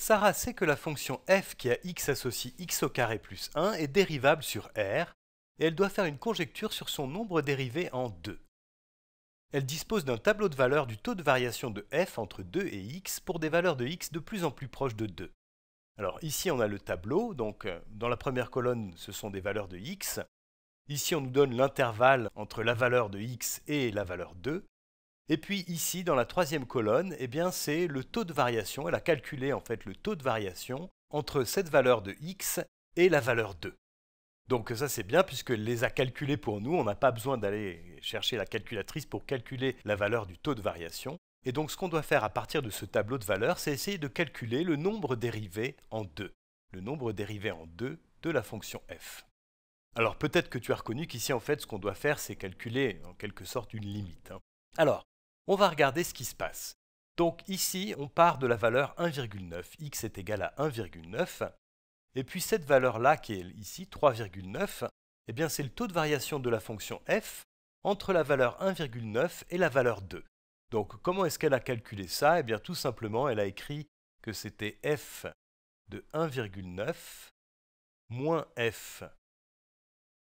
Sarah sait que la fonction f qui a x associé x au carré plus 1 est dérivable sur r, et elle doit faire une conjecture sur son nombre dérivé en 2. Elle dispose d'un tableau de valeurs du taux de variation de f entre 2 et x pour des valeurs de x de plus en plus proches de 2. Alors ici on a le tableau, donc euh, dans la première colonne ce sont des valeurs de x. Ici on nous donne l'intervalle entre la valeur de x et la valeur 2. Et puis ici, dans la troisième colonne, eh c'est le taux de variation. Elle a calculé en fait le taux de variation entre cette valeur de x et la valeur 2. Donc ça c'est bien puisqu'elle les a calculés pour nous. On n'a pas besoin d'aller chercher la calculatrice pour calculer la valeur du taux de variation. Et donc ce qu'on doit faire à partir de ce tableau de valeurs, c'est essayer de calculer le nombre dérivé en 2. Le nombre dérivé en 2 de la fonction f. Alors peut-être que tu as reconnu qu'ici en fait ce qu'on doit faire c'est calculer en quelque sorte une limite. Hein. Alors, on va regarder ce qui se passe. Donc ici, on part de la valeur 1,9. x est égal à 1,9. Et puis cette valeur-là, qui est ici 3,9, eh bien c'est le taux de variation de la fonction f entre la valeur 1,9 et la valeur 2. Donc comment est-ce qu'elle a calculé ça Eh bien tout simplement, elle a écrit que c'était f de 1,9 moins f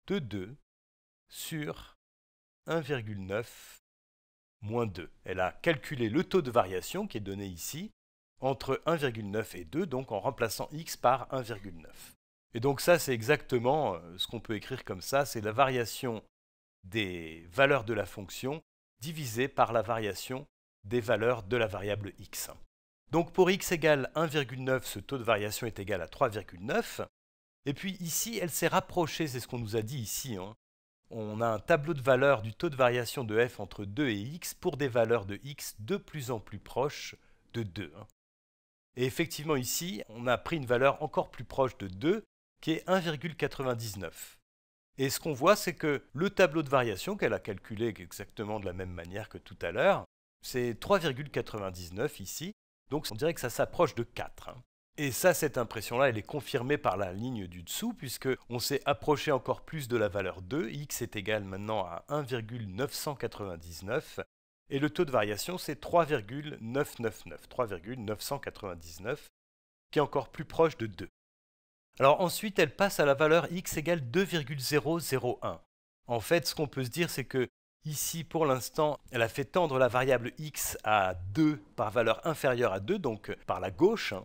de 2 sur 1,9 moins 2. Elle a calculé le taux de variation qui est donné ici entre 1,9 et 2, donc en remplaçant x par 1,9. Et donc ça, c'est exactement euh, ce qu'on peut écrire comme ça, c'est la variation des valeurs de la fonction divisée par la variation des valeurs de la variable x. Donc pour x égale 1,9, ce taux de variation est égal à 3,9. Et puis ici, elle s'est rapprochée, c'est ce qu'on nous a dit ici, hein, on a un tableau de valeurs du taux de variation de f entre 2 et x pour des valeurs de x de plus en plus proches de 2. Hein. Et effectivement ici, on a pris une valeur encore plus proche de 2, qui est 1,99. Et ce qu'on voit, c'est que le tableau de variation qu'elle a calculé exactement de la même manière que tout à l'heure, c'est 3,99 ici, donc on dirait que ça s'approche de 4. Et ça, cette impression-là, elle est confirmée par la ligne du dessous, puisque on s'est approché encore plus de la valeur 2, x est égal maintenant à 1,999, et le taux de variation, c'est 3,999, 3,999, qui est encore plus proche de 2. Alors ensuite, elle passe à la valeur x égale 2,001. En fait, ce qu'on peut se dire, c'est que ici, pour l'instant, elle a fait tendre la variable x à 2 par valeur inférieure à 2, donc par la gauche, hein,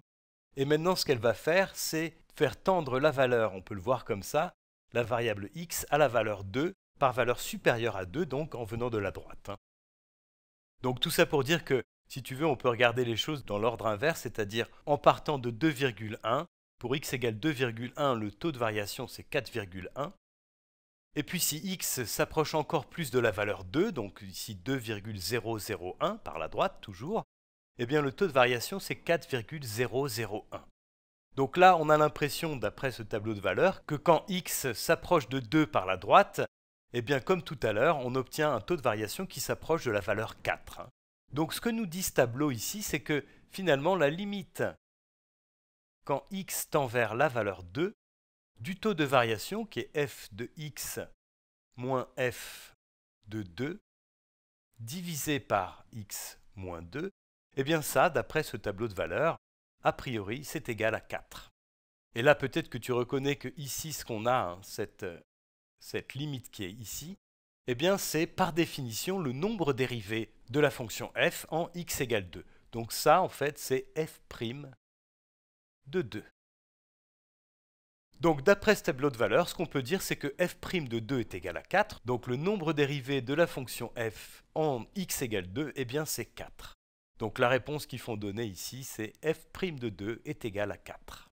et maintenant, ce qu'elle va faire, c'est faire tendre la valeur, on peut le voir comme ça, la variable x à la valeur 2, par valeur supérieure à 2, donc en venant de la droite. Hein. Donc tout ça pour dire que, si tu veux, on peut regarder les choses dans l'ordre inverse, c'est-à-dire en partant de 2,1, pour x égale 2,1, le taux de variation c'est 4,1. Et puis si x s'approche encore plus de la valeur 2, donc ici 2,001 par la droite toujours, eh bien le taux de variation c'est 4,001. Donc là, on a l'impression, d'après ce tableau de valeurs, que quand x s'approche de 2 par la droite, eh bien comme tout à l'heure, on obtient un taux de variation qui s'approche de la valeur 4. Donc ce que nous dit ce tableau ici, c'est que finalement la limite quand x tend vers la valeur 2 du taux de variation qui est f de x moins f de 2 divisé par x moins 2 eh bien ça, d'après ce tableau de valeurs, a priori, c'est égal à 4. Et là, peut-être que tu reconnais que ici, ce qu'on a, hein, euh, cette, limite qui est ici, eh bien c'est par définition le nombre dérivé de la fonction f en x égale 2. Donc ça, en fait, c'est f' de 2. Donc d'après ce tableau de valeurs, ce qu'on peut dire, c'est que f' de 2 est égal à 4. Donc le nombre dérivé de la fonction f en x égale 2, eh bien c'est 4. Donc la réponse qu'ils font donner ici, c'est f' de 2 est égal à 4.